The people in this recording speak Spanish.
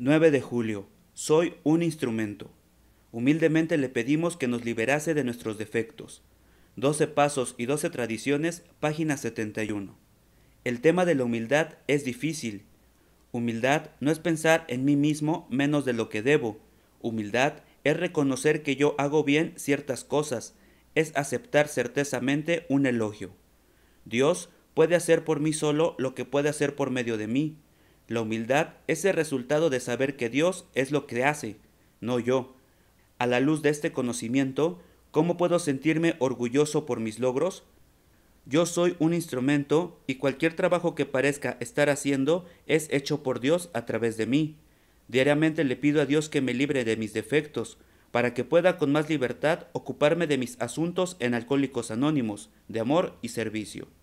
9 de julio. Soy un instrumento. Humildemente le pedimos que nos liberase de nuestros defectos. 12 Pasos y 12 Tradiciones, página 71. El tema de la humildad es difícil. Humildad no es pensar en mí mismo menos de lo que debo. Humildad es reconocer que yo hago bien ciertas cosas, es aceptar certezamente un elogio. Dios puede hacer por mí solo lo que puede hacer por medio de mí. La humildad es el resultado de saber que Dios es lo que hace, no yo. A la luz de este conocimiento, ¿cómo puedo sentirme orgulloso por mis logros? Yo soy un instrumento y cualquier trabajo que parezca estar haciendo es hecho por Dios a través de mí. Diariamente le pido a Dios que me libre de mis defectos, para que pueda con más libertad ocuparme de mis asuntos en Alcohólicos Anónimos, de amor y servicio.